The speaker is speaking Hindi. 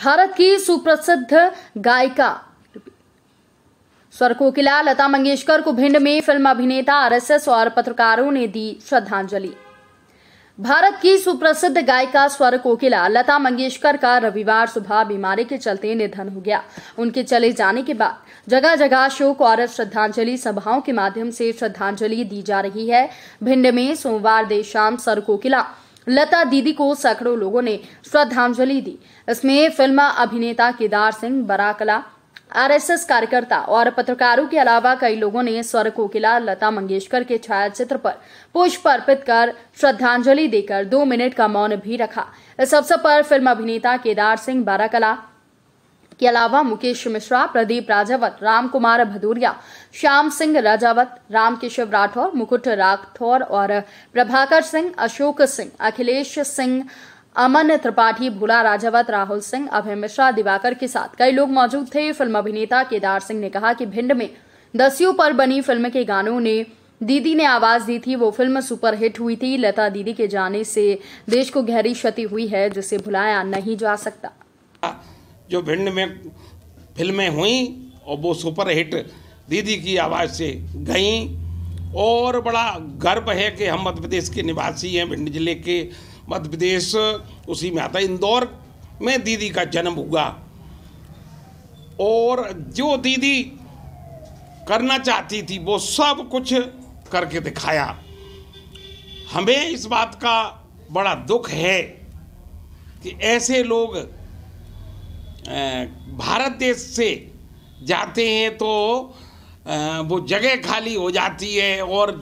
भारत की सुप्रसिद्ध गायिका स्वर कोकिला लता मंगेशकर को भिंड में फिल्म अभिनेता आरएसएस और पत्रकारों ने दी श्रद्धांजलि भारत की सुप्रसिद्ध गायिका स्वर कोकिला लता मंगेशकर का रविवार सुबह बीमारी के चलते निधन हो गया उनके चले जाने के बाद जगह जगह शोक और श्रद्धांजलि सभाओं के माध्यम से श्रद्धांजलि दी जा रही है भिंड में सोमवार देर शाम स्वर कोकिला लता दीदी को सैकड़ों लोगों ने श्रद्धांजलि दी इसमें फिल्म अभिनेता केदार सिंह बराकला आरएसएस कार्यकर्ता और पत्रकारों के अलावा कई लोगों ने स्वर कोकिला लता मंगेशकर के छायाचित्र पर पुष्प अर्पित कर श्रद्धांजलि देकर दो मिनट का मौन भी रखा इस अवसर पर फिल्म अभिनेता केदार सिंह बाराकला के अलावा मुकेश मिश्रा प्रदीप राजावत राम कुमार भदौरिया श्याम सिंह राजावत रामकेशव राठौर मुकुट राठौर और प्रभाकर सिंह अशोक सिंह अखिलेश सिंह अमन त्रिपाठी भूला राजावत राहुल सिंह अभय मिश्रा दिवाकर के साथ कई लोग मौजूद थे फिल्म अभिनेता केदार सिंह ने कहा कि भिंड में दस्यु पर बनी फिल्म के गानों ने दीदी ने आवाज दी थी वो फिल्म सुपरहिट हुई थी लता दीदी के जाने से देश को गहरी क्षति हुई है जिसे भुलाया नहीं जा सकता जो भिंड में फिल्में हुई और वो सुपरहिट दीदी की आवाज़ से गईं और बड़ा गर्व है कि हम मध्य प्रदेश के निवासी हैं भिंड जिले के मध्य प्रदेश उसी में आता इंदौर में दीदी का जन्म हुआ और जो दीदी करना चाहती थी वो सब कुछ करके दिखाया हमें इस बात का बड़ा दुख है कि ऐसे लोग भारत देश से जाते हैं तो वो जगह खाली हो जाती है और